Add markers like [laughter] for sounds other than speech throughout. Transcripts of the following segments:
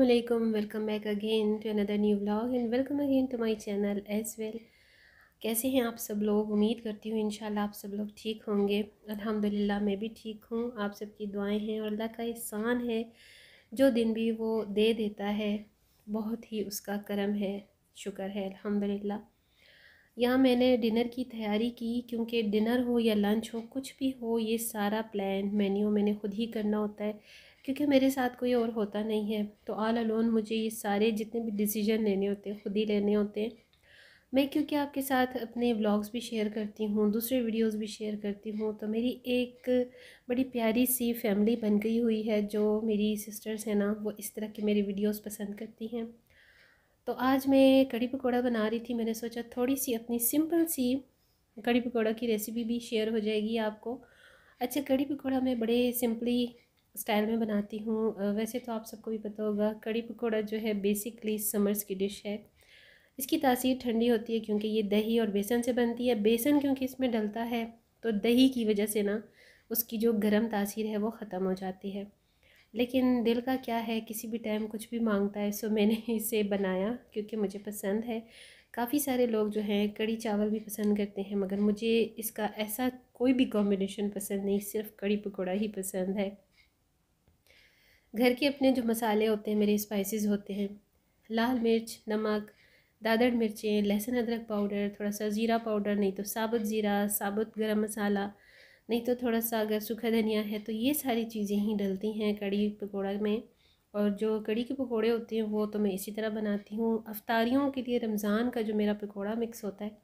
Aslam welcome back again to another new blog and welcome again to my channel as well कैसे हैं आप सब लोग उम्मीद करती हूँ शाला आप सब लोग ठीक होंगे अल्हम्दुलिल्लाह मैं भी ठीक हूँ आप सबकी दुआएं हैं और अल्लाह का एहसान है जो दिन भी वो दे देता है बहुत ही उसका करम है शुक्र है अल्हम्दुलिल्लाह यहाँ मैंने डिनर की तैयारी की क्योंकि डिनर हो या लंच हो कुछ भी हो ये सारा प्लान मेन्यू मैंने खुद ही करना होता है क्योंकि मेरे साथ कोई और होता नहीं है तो ऑल अलोन मुझे ये सारे जितने भी डिसीजन लेने होते हैं खुद ही लेने होते हैं मैं क्योंकि आपके साथ अपने व्लॉग्स भी शेयर करती हूँ दूसरे वीडियोस भी शेयर करती हूँ तो मेरी एक बड़ी प्यारी सी फैमिली बन गई हुई है जो मेरी सिस्टर्स हैं ना वो इस तरह की मेरी वीडियोस पसंद करती हैं तो आज मैं कड़ी पकौड़ा बना रही थी मैंने सोचा थोड़ी सी अपनी सिंपल सी कड़ी पकौड़ा की रेसिपी भी शेयर हो जाएगी आपको अच्छा कड़ी पकौड़ा मैं बड़े सिंपली स्टाइल में बनाती हूँ वैसे तो आप सबको भी पता होगा कड़ी पकौड़ा जो है बेसिकली समर्स की डिश है इसकी तासीर ठंडी होती है क्योंकि ये दही और बेसन से बनती है बेसन क्योंकि इसमें डलता है तो दही की वजह से ना उसकी जो गर्म तासीर है वो ख़त्म हो जाती है लेकिन दिल का क्या है किसी भी टाइम कुछ भी मांगता है सो मैंने [laughs] इसे बनाया क्योंकि मुझे पसंद है काफ़ी सारे लोग जो हैं कड़ी चावल भी पसंद करते हैं मगर मुझे इसका ऐसा कोई भी कॉम्बिनेशन पसंद नहीं सिर्फ कड़ी पकौड़ा ही पसंद है घर के अपने जो मसाले होते हैं मेरे स्पाइसेस होते हैं लाल मिर्च नमक दादड़ मिर्चें लहसुन अदरक पाउडर थोड़ा सा ज़ीरा पाउडर नहीं तो साबुत ज़ीरा साबुत गरम मसाला नहीं तो थोड़ा सा अगर सूखा धनिया है तो ये सारी चीज़ें ही डलती हैं कड़ी पकौड़ा में और जो कड़ी के पकौड़े होते हैं वो तो मैं इसी तरह बनाती हूँ अफ्तारियों के लिए रमज़ान का जो मेरा पकौड़ा मिक्स होता है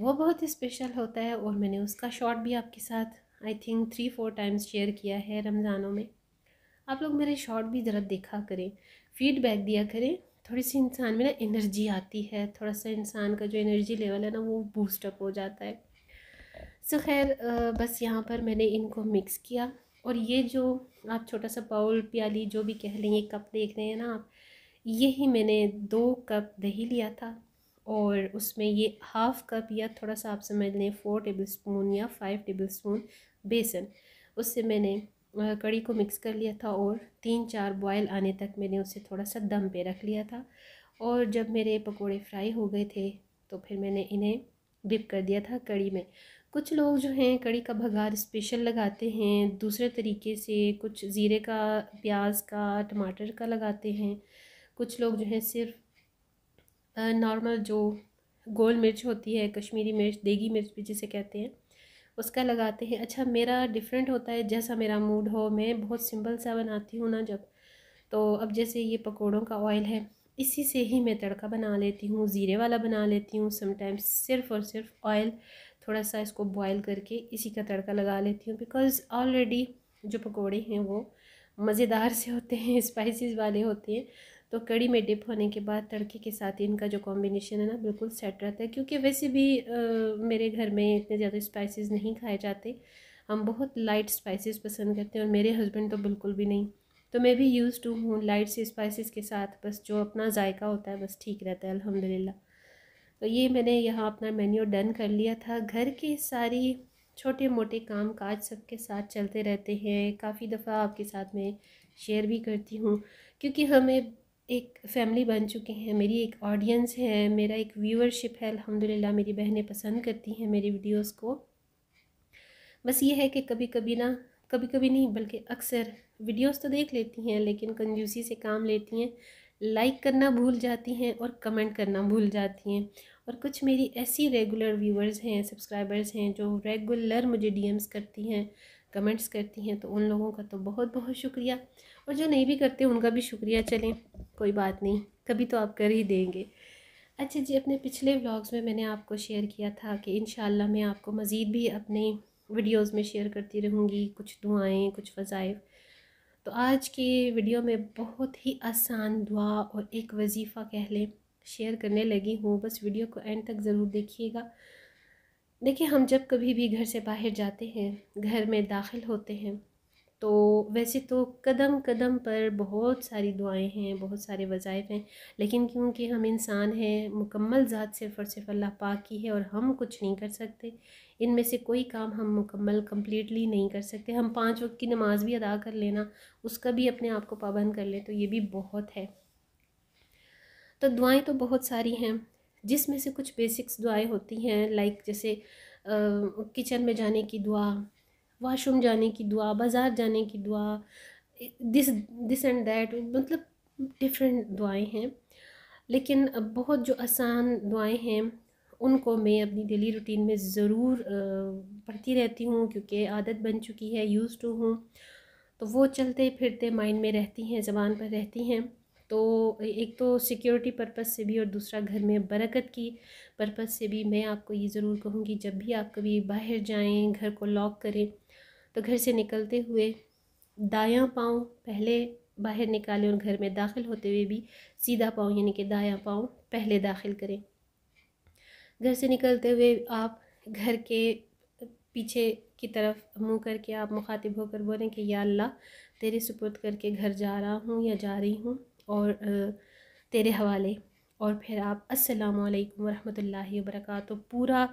वो बहुत ही स्पेशल होता है और मैंने उसका शॉट भी आपके साथ I think three four times share किया है रमज़ानों में आप लोग मेरे शॉर्ट भी ज़रा देखा करें फीडबैक दिया करें थोड़ी सी इंसान में ना एनर्जी आती है थोड़ा सा इंसान का जो एनर्जी लेवल है ना वो बूस्टअप हो जाता है सो खैर बस यहाँ पर मैंने इनको मिक्स किया और ये जो आप छोटा सा बाउल प्याली जो भी कह लेंगे कप देख रहे हैं ना आप यही मैंने दो कप दही लिया था और उसमें ये हाफ़ कप या थोड़ा सा आप समझ लें फोर टेबल स्पून या फाइव टेबल स्पून बेसन उससे मैंने कड़ी को मिक्स कर लिया था और तीन चार बॉयल आने तक मैंने उसे थोड़ा सा दम पे रख लिया था और जब मेरे पकोड़े फ्राई हो गए थे तो फिर मैंने इन्हें डिप कर दिया था कड़ी में कुछ लोग जो हैं कड़ी का भगार स्पेशल लगाते हैं दूसरे तरीके से कुछ ज़ीरे का प्याज का टमाटर का लगाते हैं कुछ लोग जो हैं सिर्फ नॉर्मल जो गोल मिर्च होती है कश्मीरी मिर्च देगी मिर्च भी जिसे कहते हैं उसका लगाते हैं अच्छा मेरा डिफरेंट होता है जैसा मेरा मूड हो मैं बहुत सिंपल सा बनाती हूँ ना जब तो अब जैसे ये पकोड़ों का ऑयल है इसी से ही मैं तड़का बना लेती हूँ ज़ीरे वाला बना लेती हूँ समटाइम्स सिर्फ और सिर्फ ऑयल थोड़ा सा इसको बॉयल करके इसी का तड़का लगा लेती हूँ बिकॉज़ ऑलरेडी जो पकौड़े हैं वो मज़ेदार से होते हैं स्पाइसिस [laughs] वाले होते हैं तो कड़ी में डिप होने के बाद तड़के के साथ इनका जो कॉम्बिनेशन है ना बिल्कुल सेट रहता है क्योंकि वैसे भी आ, मेरे घर में इतने ज़्यादा स्पाइसेस नहीं खाए जाते हम बहुत लाइट स्पाइसेस पसंद करते हैं और मेरे हस्बैंड तो बिल्कुल भी नहीं तो मैं भी यूज़ टू हूँ लाइट से स्पाइसिस के साथ बस जो अपना जायका होता है बस ठीक रहता है अलहमदिल्ला तो ये मैंने यहाँ अपना मेन्यू डन कर लिया था घर के सारी छोटे मोटे काम काज सबके साथ चलते रहते हैं काफ़ी दफ़ा आपके साथ में शेयर भी करती हूँ क्योंकि हमें एक फैमिली बन चुके हैं मेरी एक ऑडियंस है मेरा एक व्यूअरशिप है अल्हम्दुलिल्लाह मेरी बहनें पसंद करती हैं मेरी वीडियोस को बस ये है कि कभी कभी ना कभी कभी नहीं बल्कि अक्सर वीडियोस तो देख लेती हैं लेकिन कंजूसी से काम लेती हैं लाइक करना भूल जाती हैं और कमेंट करना भूल जाती हैं और कुछ मेरी ऐसी रेगुलर व्यूअर्स हैं सब्सक्राइबर्स हैं जो रेगुलर मुझे डीएम्स करती हैं कमेंट्स करती हैं तो उन लोगों का तो बहुत बहुत शुक्रिया और जो नहीं भी करते उनका भी शुक्रिया चलें कोई बात नहीं कभी तो आप कर ही देंगे अच्छा जी अपने पिछले व्लॉग्स में मैंने आपको शेयर किया था कि इन मैं आपको मज़ीद भी अपने वीडियोस में शेयर करती रहूँगी कुछ दुआएं कुछ वज़ाइफ तो आज के वीडियो में बहुत ही आसान दुआ और एक वजीफ़ा कह लें शेयर करने लगी हूँ बस वीडियो को एंड तक ज़रूर देखिएगा देखिए हम जब कभी भी घर से बाहर जाते हैं घर में दाखिल होते हैं तो वैसे तो कदम कदम पर बहुत सारी दुआएं हैं बहुत सारे वज़ाइफ हैं लेकिन क्योंकि हम इंसान हैं मुकम्मल ज़ात सिर्फ़ और सिर्फ अल्लाह पाक की है और हम कुछ नहीं कर सकते इनमें से कोई काम हम मुकम्मल कम्प्लीटली नहीं कर सकते हम पाँच वक्त की नमाज़ भी अदा कर लेना उसका भी अपने आप को पाबंद कर लें तो ये भी बहुत है तो दुआएँ तो बहुत सारी हैं जिसमें से कुछ बेसिक्स दुआएं होती हैं लाइक जैसे किचन में जाने की दुआ वाशरूम जाने की दुआ बाज़ार जाने की दुआ दिस दिस एंड दैट मतलब डिफरेंट दुआएं हैं लेकिन बहुत जो आसान दुआएं हैं उनको मैं अपनी डेली रूटीन में ज़रूर पढ़ती रहती हूँ क्योंकि आदत बन चुकी है यूज़ टू हूँ तो वो चलते फिरते माइंड में रहती हैं ज़बान पर रहती हैं तो एक तो सिक्योरिटी पर्पज़ से भी और दूसरा घर में बरकत की पर्पज़ से भी मैं आपको ये ज़रूर कहूँगी जब भी आप कभी बाहर जाएँ घर को लॉक करें तो घर से निकलते हुए दायां पाँव पहले बाहर निकालें और घर में दाखिल होते हुए भी सीधा पाँव यानी कि दायां पाँव पहले दाखिल करें घर से निकलते हुए आप घर के पीछे की तरफ मुंह करके आप मुखातिब होकर बोलें कि या अल्लाह तेरे सुपुर्द करके घर जा रहा हूँ या जा रही हूँ और तेरे हवाले और फिर आप अस्सलाम वालेकुम वरक़ पूरा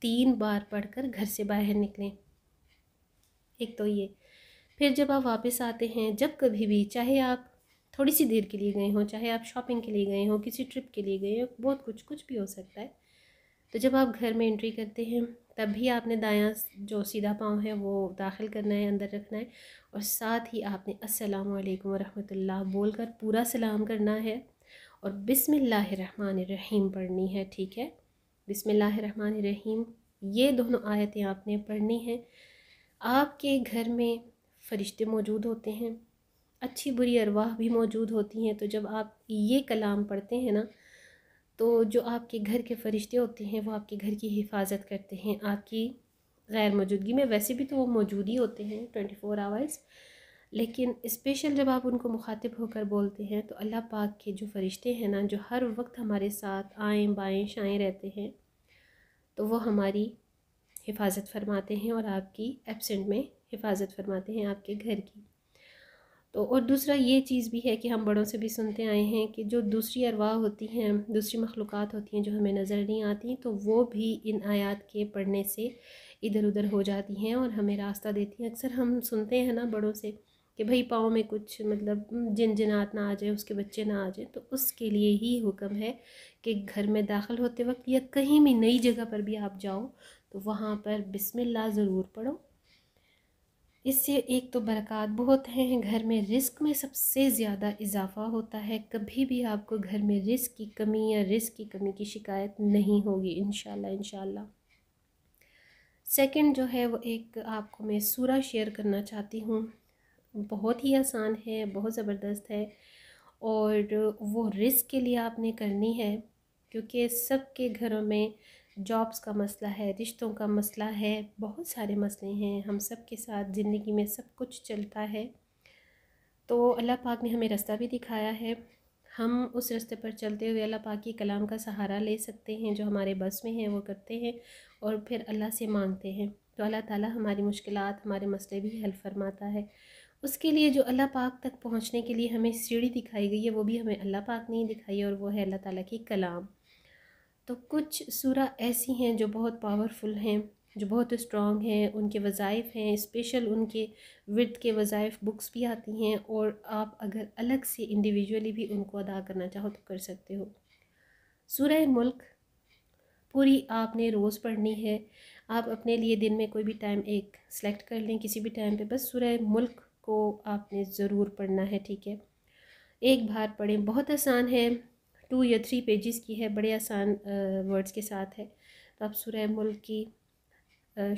तीन बार पढ़कर घर से बाहर निकलें एक तो ये फिर जब आप वापस आते हैं जब कभी भी चाहे आप थोड़ी सी देर के लिए गए हों चाहे आप शॉपिंग के लिए गए हों किसी ट्रिप के लिए गए हों बहुत कुछ कुछ भी हो सकता है तो जब आप घर में एंट्री करते हैं तब भी आपने दायां जो सीधा पाँव है वो दाखिल करना है अंदर रखना है और साथ ही आपने अस्सलाम वालेकुम वरहमतुल्लाह बोलकर पूरा सलाम करना है और बिसमिल्लाह पढ़नी है ठीक है बिसमिल्लाह ये दोनों आयतें आपने पढ़नी हैं आपके घर में फरिश्ते मौजूद होते हैं अच्छी बुरी अरवाह भी मौजूद होती हैं तो जब आप ये कलाम पढ़ते हैं ना तो जो आपके घर के फरिश्ते होते हैं वो आपके घर की हिफाजत करते हैं आपकी गैर मौजूदगी में वैसे भी तो वो मौजूद ही होते हैं ट्वेंटी फ़ोर आवर्स लेकिन स्पेशल जब आप उनको मुखातिब होकर बोलते हैं तो अल्लाह पाक के जो फ़रिश्ते हैं ना जो हर वक्त हमारे साथ आएँ बाएँ शाएँ रहते हैं तो वो हमारी हिफाजत फरमाते हैं और आपकी एबसेंट में हिफाजत फरमाते हैं आपके घर की तो और दूसरा ये चीज़ भी है कि हम बड़ों से भी सुनते आए हैं कि जो दूसरी अरवाह होती हैं दूसरी मखलूक होती हैं जो हमें नज़र नहीं आती तो वो भी इन आयात के पढ़ने से इधर उधर हो जाती हैं और हमें रास्ता देती हैं अक्सर हम सुनते हैं ना बड़ों से कि भाई पाँव में कुछ मतलब जिन जिनात ना आ जाए उसके बच्चे ना आ जाए तो उसके लिए ही हुक्म है कि घर में दाखिल होते वक्त या कहीं भी नई जगह पर भी आप जाओ तो वहाँ पर बिस्मिल्लाह ज़रूर पढ़ो इससे एक तो बरक़ात बहुत हैं घर में रिस्क में सबसे ज़्यादा इजाफ़ा होता है कभी भी आपको घर में रिस्क की कमी या रिस्क की कमी की शिकायत नहीं होगी इन इन सेकंड जो है वो एक आपको मैं सूरा शेयर करना चाहती हूँ बहुत ही आसान है बहुत ज़बरदस्त है और वो रिस्क के लिए आपने करनी है क्योंकि सबके घरों में जॉब्स का मसला है रिश्तों का मसला है बहुत सारे मसले हैं हम सब के साथ ज़िंदगी में सब कुछ चलता है तो अल्लाह पाक ने हमें रास्ता भी दिखाया है हम उस रास्ते पर चलते हुए अल्लाह पाक के कलाम का सहारा ले सकते हैं जो हमारे बस में है वो करते हैं और फिर अल्लाह से मांगते हैं तो अल्लाह ताला हमारी मुश्किल हमारे मसले भी हल फरमाता है उसके लिए जो अल्लाह पाक तक पहुँचने के लिए हमें सीढ़ी दिखाई गई है वो भी हमें अल्लाह पाक ने ही दिखाई है और वो है अल्लाह ताला की कलाम तो कुछ सूरा ऐसी हैं जो बहुत पावरफुल हैं जो बहुत स्ट्रॉन्ग हैं उनके वज़ाइफ़ हैं स्पेशल उनके विर्द के वज़ाइफ़ बुक्स भी आती हैं और आप अगर अलग से इंडिविजुअली भी उनको अदा करना चाहो तो कर सकते हो सूरह मुल्क पूरी आपने रोज़ पढ़नी है आप अपने लिए दिन में कोई भी टाइम एक सेलेक्ट कर लें किसी भी टाइम पे बस सूरह मुल्क को आपने ज़रूर पढ़ना है ठीक है एक बार पढ़ें बहुत आसान है टू या थ्री पेजेस की है बड़े आसान वर्ड्स के साथ है तो आप सुरह मुल्क की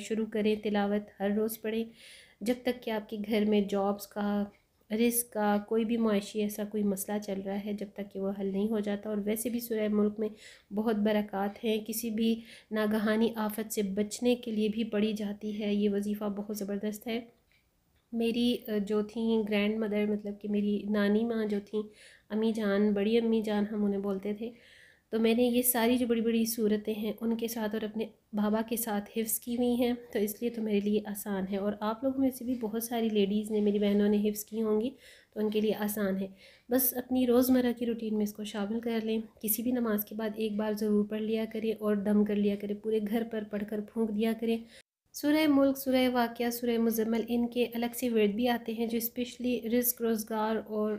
शुरू करें तिलावत हर रोज़ पढ़ें जब तक कि आपके घर में जॉब्स का रिस्क का कोई भी मुआशी ऐसा कोई मसला चल रहा है जब तक कि वो हल नहीं हो जाता और वैसे भी सुरह मुल्क में बहुत बरक़ात हैं किसी भी नागहानी आफत से बचने के लिए भी पढ़ी जाती है ये वजीफ़ा बहुत ज़बरदस्त है मेरी जो थी ग्रैंड मदर मतलब कि मेरी नानी माँ जो थी अम्मी जान बड़ी अम्मी जान हम उन्हें बोलते थे तो मैंने ये सारी जो बड़ी बड़ी सूरतें हैं उनके साथ और अपने बाबा के साथ हिफ्स की हुई हैं तो इसलिए तो मेरे लिए आसान है और आप लोगों में से भी बहुत सारी लेडीज़ ने मेरी बहनों ने हिफ्ज़ की होंगी तो उनके लिए आसान है बस अपनी रोज़मर्रा की रूटीन में इसको शामिल कर लें किसी भी नमाज के बाद एक बार ज़रूर पढ़ लिया करें और दम कर लिया करें पूरे घर पर पढ़ कर दिया करें सुरह मुल्क सुरह वाक़ सुरह मुजम्मल इनके अलग से वर्ड भी आते हैं जो स्पेशली रिस्क रोज़गार और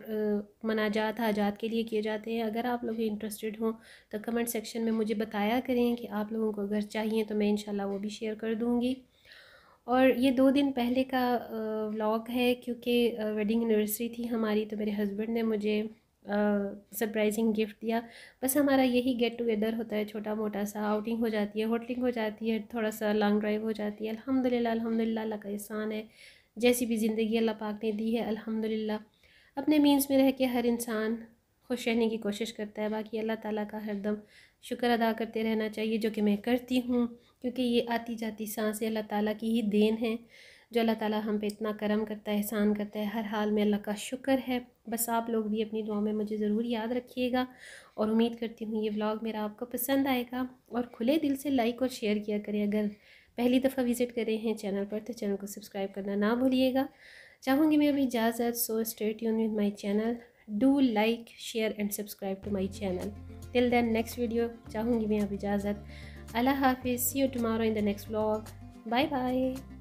मनाजात हाजात के लिए किए जाते हैं अगर आप लोग इंटरेस्टेड हों तो कमेंट सेक्शन में मुझे बताया करें कि आप लोगों को अगर चाहिए तो मैं इन वो भी शेयर कर दूँगी और ये दो दिन पहले का व्लॉग है क्योंकि वेडिंग एनिवर्सरी थी हमारी तो मेरे हस्बैंड ने मुझे सरप्राइजिंग गिफ्ट दिया बस हमारा यही गेट टुगेदर होता है छोटा मोटा सा आउटिंग हो जाती है होटलिंग हो जाती है थोड़ा सा लॉन्ग ड्राइव हो जाती है अल्हम्दुलिल्लाह अल्हम्दुलिल्लाह अल्लाह का एहसान है जैसी भी ज़िंदगी अल्लाह पाक ने दी है अल्हम्दुलिल्लाह अपने मीन्स में रह के हर इंसान खुश रहने की कोशिश करता है बाकी अल्लाह ताला का हरदम शुक्र अदा करते रहना चाहिए जो कि मैं करती हूँ क्योंकि ये आती जाती सांसें अल्लाह ताला की ही देन है जो अल्लाह ताला हम पे इतना करम करता है एहसान करता है हर हाल में अल्लाह का शुक्र है बस आप लोग भी अपनी दुआ में मुझे ज़रूर याद रखिएगा और उम्मीद करती हूँ ये व्लॉग मेरा आपको पसंद आएगा और खुले दिल से लाइक और शेयर किया करें अगर पहली दफ़ा विज़िट करें हैं चैनल पर तो चैनल को सब्सक्राइब करना ना भूलिएगा चाहूँगी मैं अभी इजाज़त सो स्टेट यून with my channel do like share and subscribe to my channel till then next video चाहूँगी मैं अभी इजाज़त अल्लाह हाफिज़ see you tomorrow in the next vlog bye bye